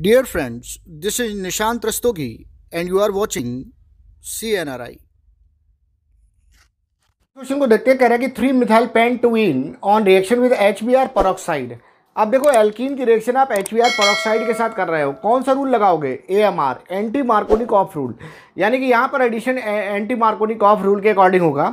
dear friends this is Nishant Rastogi and you are watching C N R I question को देखते कह रहा है कि three methyl pent two ene on reaction with H B R पर अब देखो एल्किन की रिएक्शन आप एच पेरोक्साइड के साथ कर रहे हो कौन सा रूल लगाओगे A M R anti Markovnikov of rule यानी कि यहाँ पर addition anti Markovnikov of rule के अकॉर्डिंग होगा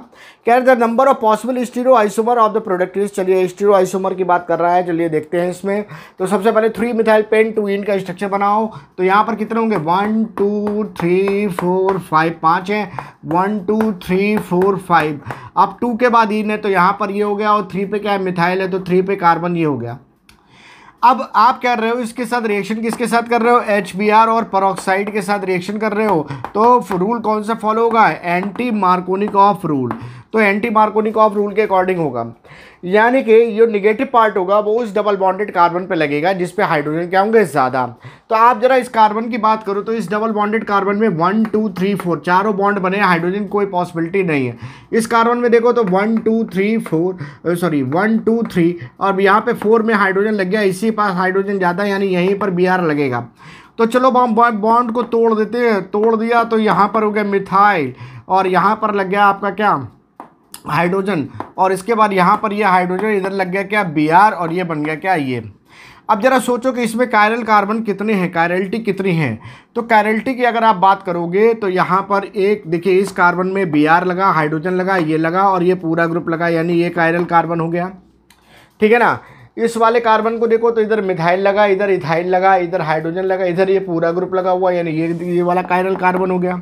कैर the number of possible stereo isomer of the product is चलिए स्टीरो आइसोमर की बात कर रहा है चलिए देखते हैं इसमें तो सबसे पहले three methyl pen two ene का स्ट्रक्चर बनाओ तो यहाँ पर कितने होंगे one two three four five पाँच हैं one two three four five अब टू के बाद इन e है तो यहाँ पर ये हो गया और थ्री पे क्या है मिथाइल है तो थ्री पे कार्बन ये हो गया अब आप कह रहे हो इसके साथ रिएक्शन किसके साथ कर रहे हो एच और परोक्साइड के साथ रिएक्शन कर रहे हो तो रूल कौन सा फॉलो होगा एंटी मार्कोनिक ऑफ रूल तो एंटी मार्कोनिक ऑफ रूल के अकॉर्डिंग होगा यानी कि जो निगेटिव पार्ट होगा वो उस डबल बॉन्डेड कार्बन पे लगेगा जिस पे हाइड्रोजन क्या होंगे ज़्यादा तो आप ज़रा इस कार्बन की बात करो तो इस डबल बॉन्डेड कार्बन में वन टू थ्री फोर चारों बॉन्ड बने हाइड्रोजन कोई पॉसिबिलिटी नहीं है इस कार्बन में देखो तो one two three four sorry one two three और यहाँ पे फोर में हाइड्रोजन लग गया इसी पास हाइड्रोजन ज़्यादा यानी यहीं पर बी लगेगा तो चलो हम बॉन्ड को तोड़ देते हैं तोड़ दिया तो यहाँ पर हो गया मिथाइल और यहाँ पर लग गया आपका क्या हाइड्रोजन और इसके बाद यहाँ पर ये यह हाइड्रोजन इधर लग गया क्या बी और ये बन गया क्या ये अब ज़रा सोचो कि इसमें कायरल कार्बन कितने हैं कायरलिटी कितनी हैं तो कायरलिटी की अगर आप बात करोगे तो यहाँ पर एक देखिए इस कार्बन में बी लगा हाइड्रोजन लगा ये लगा और ये पूरा ग्रुप लगा यानी ये कायरल कार्बन हो गया ठीक है ना इस वाले कार्बन को देखो तो इधर मिथाइल लगा इधर इथाइल लगा इधर हाइड्रोजन लगा इधर ये पूरा ग्रुप लगा हुआ यानी ये ये वाला कायरल कार्बन हो गया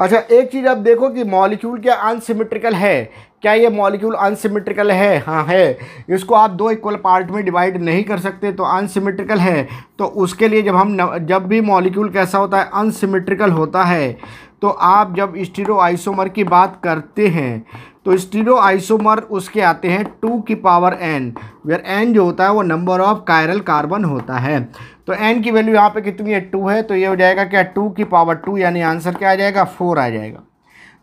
अच्छा एक चीज़ आप देखो कि मॉलिक्यूल क्या अनसिमेट्रिकल है क्या ये मॉलिक्यूल अनसिमेट्रिकल है हाँ है इसको आप दो इक्वल पार्ट में डिवाइड नहीं कर सकते तो अनसिमेट्रिकल है तो उसके लिए जब हम जब भी मॉलिक्यूल कैसा होता है अनसिमेट्रिकल होता है तो आप जब स्टीरो आइसोमर की बात करते हैं तो स्टीरो आइसोमर उसके आते हैं टू की पावर एन वेयर एन जो होता है वो नंबर ऑफ कायरल कार्बन होता है तो एन की वैल्यू यहाँ पे कितनी है टू है तो ये हो जाएगा क्या टू की पावर टू यानी आंसर क्या आ जाएगा फोर आ जाएगा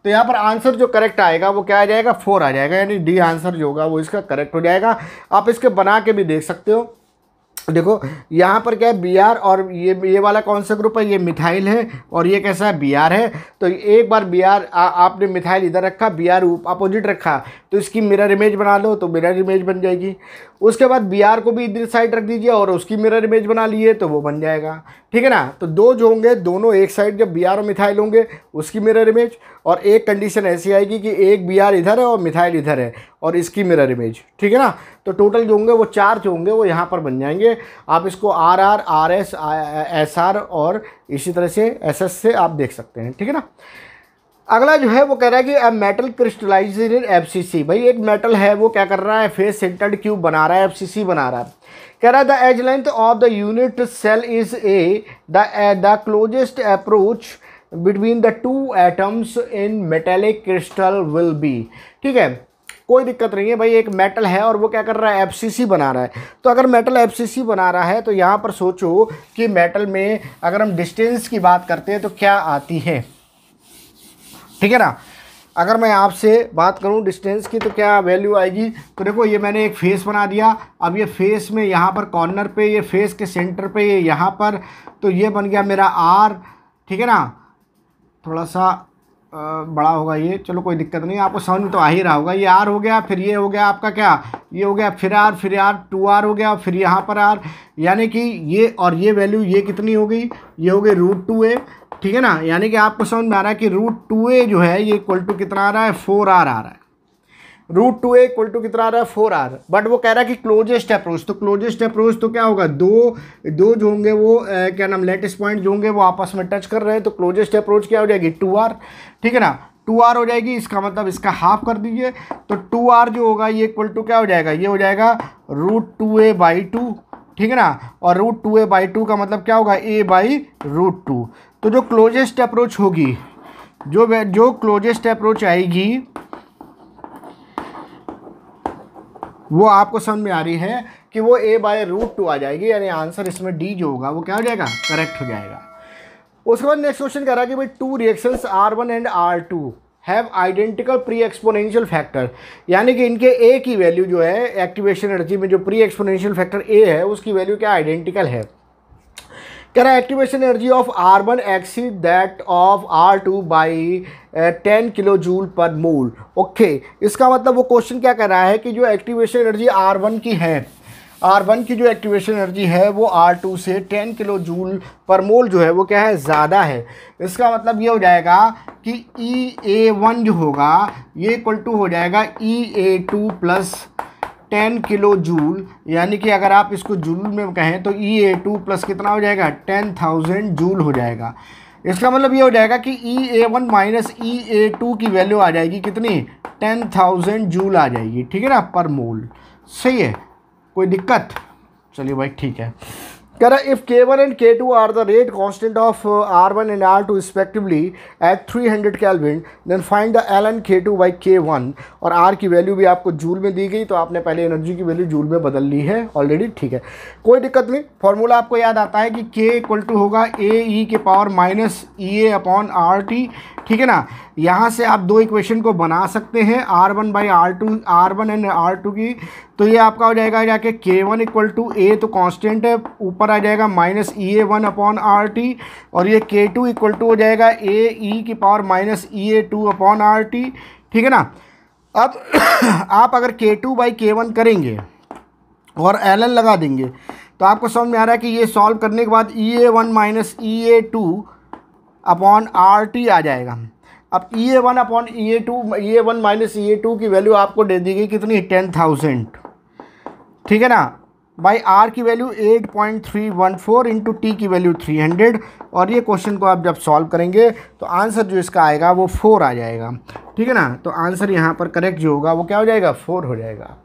तो यहाँ पर आंसर जो करेक्ट आएगा वो क्या आ जाएगा फोर आ जाएगा यानी डी आंसर जो होगा वो इसका करेक्ट हो जाएगा आप इसके बना के भी देख सकते हो देखो यहाँ पर क्या है बी आर और ये ये वाला कौन सा ग्रुप है ये मिथाइल है और ये कैसा है बी आर है तो एक बार बी आर आपने मिथाइल इधर रखा बी आर अपोजिट रखा तो इसकी मिरर इमेज बना लो तो मिरर इमेज बन जाएगी उसके बाद बी आर को भी इधर साइड रख दीजिए और उसकी मिरर इमेज बना लिए तो वो बन जाएगा ठीक है ना तो दो जो होंगे दोनों एक साइड जब बी आर और मिथाइल होंगे उसकी मिरर इमेज और एक कंडीशन ऐसी आएगी कि एक बी आर इधर है और मिथाइल इधर है और इसकी मिरर इमेज ठीक है ना तो टोटल जो होंगे वो चार जो होंगे वो यहाँ पर बन जाएंगे आप इसको R R R S S R और इसी तरह से एस एस से आप देख सकते हैं ठीक है ना अगला जो है वो कह रहा है कि अब मेटल क्रिस्टलाइज इन सी भाई एक मेटल है वो क्या कर रहा है फेस सेंटर्ड क्यूब बना रहा है सी बना रहा है कह रहा है the edge length of the unit cell is a the the closest approach between the two atoms in metallic crystal will be ठीक है कोई दिक्कत नहीं है भाई एक मेटल है और वो क्या कर रहा है एफसीसी बना रहा है तो अगर मेटल एफसीसी बना रहा है तो यहाँ पर सोचो कि मेटल में अगर हम डिस्टेंस की बात करते हैं तो क्या आती है ठीक है ना अगर मैं आपसे बात करूं डिस्टेंस की तो क्या वैल्यू आएगी तो देखो ये मैंने एक फेस बना दिया अब ये फेस में यहाँ पर कॉर्नर पे ये फेस के सेंटर पे ये यहाँ पर तो ये बन गया मेरा आर ठीक है ना थोड़ा सा बड़ा होगा ये चलो कोई दिक्कत नहीं आपको समझ में तो आ ही रहा होगा ये आर हो गया फिर ये हो गया आपका क्या ये हो गया फिर आर फिर आर टू आर हो गया फिर यहाँ पर आर यानी कि ये और ये वैल्यू ये कितनी हो गई ये हो गई रूट टू ए ठीक है ना यानी कि आपको समझ में आ रहा है कि रूट टू ए जो है ये इक्वल टू कितना आ रहा है फोर आर आ रहा है root two a equal to कितना आ रहा है फोर आर बट वो कह रहा है कि क्लोजेस्ट अप्रोच तो क्लोजेस्ट अप्रोच तो क्या होगा दो दो जो होंगे वो ए, क्या नाम लेटेस्ट पॉइंट जो होंगे वो आपस में टच कर रहे हैं तो क्लोजेस्ट अप्रोच क्या हो जाएगी टू आर ठीक है ना टू आर हो जाएगी इसका मतलब इसका हाफ कर दीजिए तो टू आर जो होगा ये इक्वल टू क्या हो जाएगा ये हो जाएगा root two a by two ठीक है ना और root two a by two का मतलब क्या होगा ए बाई रूट टू तो जो क्लोजेस्ट अप्रोच होगी जो जो क्लोजेस्ट अप्रोच आएगी वो आपको समझ में आ रही है कि वो ए बाय रूट टू आ जाएगी यानी आंसर इसमें डी जो होगा वो क्या हो जाएगा करेक्ट हो जाएगा उसके बाद नेक्स्ट क्वेश्चन कह रहा है कि भाई two reactions R one and R two have identical pre exponential factor यानी कि इनके ए की वैल्यू जो है एक्टिवेशन एनर्जी में जो प्री एक्सपोनेंशियल फैक्टर ए है उसकी वैल्यू क्या आइडेंटिकल है कह रहा है activation energy of R one exceed that of R two by ten kilo joule per mole okay इसका मतलब वो क्वेश्चन क्या कह रहा है कि जो एक्टिवेशन एनर्जी आर वन की है आर वन की जो एक्टिवेशन एनर्जी है वो आर टू से ten kilo joule per mole जो है वो क्या है ज़्यादा है इसका मतलब ये हो जाएगा कि ई ए वन जो होगा ये इक्वल टू हो जाएगा E A two plus ten kilo joule यानी कि अगर आप इसको जूल में कहें तो ई ए टू प्लस कितना हो जाएगा टेन थाउजेंड जूल हो जाएगा इसका मतलब ये हो जाएगा कि E A one minus E A two की वैल्यू आ जाएगी कितनी टेन थाउजेंड जूल आ जाएगी ठीक है ना पर मोल सही है कोई दिक्कत चलिए भाई ठीक है कह रहा if K one and K two are the rate constant of R one and R two respectively at three hundred kelvin then find the L and K two by K one और R की वैल्यू भी आपको joule में दी गई तो आपने पहले एनर्जी की वैल्यू जूल में बदल ली है ऑलरेडी ठीक है कोई दिक्कत नहीं फॉर्मूला आपको याद आता है कि e के इक्वल टू होगा ए ई के power minus E A upon R T ठीक है ना यहाँ से आप दो इक्वेशन को बना सकते हैं R one by R two R one and R two की तो ये आपका हो जाएगा जाके के वन इक्वल टू ए तो कांस्टेंट है ऊपर आ जाएगा minus E A one upon R T और ये के टू इक्वल टू हो जाएगा ए ई e की power minus E A two upon R T ठीक है ना अब आप अगर के टू बाई के वन करेंगे और एल एन लगा देंगे तो आपको समझ में आ रहा है कि ये सॉल्व करने के बाद E A one minus E A two upon R T आ जाएगा अब E A one upon E A two E A one minus E A two की वैल्यू आपको दे दी गई कितनी टेन थाउजेंड ठीक है ना बाई आर की value eight point three one four into T की वैल्यू थ्री हंड्रेड और ये क्वेश्चन को आप जब सॉल्व करेंगे तो आंसर जो इसका आएगा वो फोर आ जाएगा ठीक है ना तो आंसर यहाँ पर करेक्ट जो होगा वो क्या हो जाएगा फोर हो जाएगा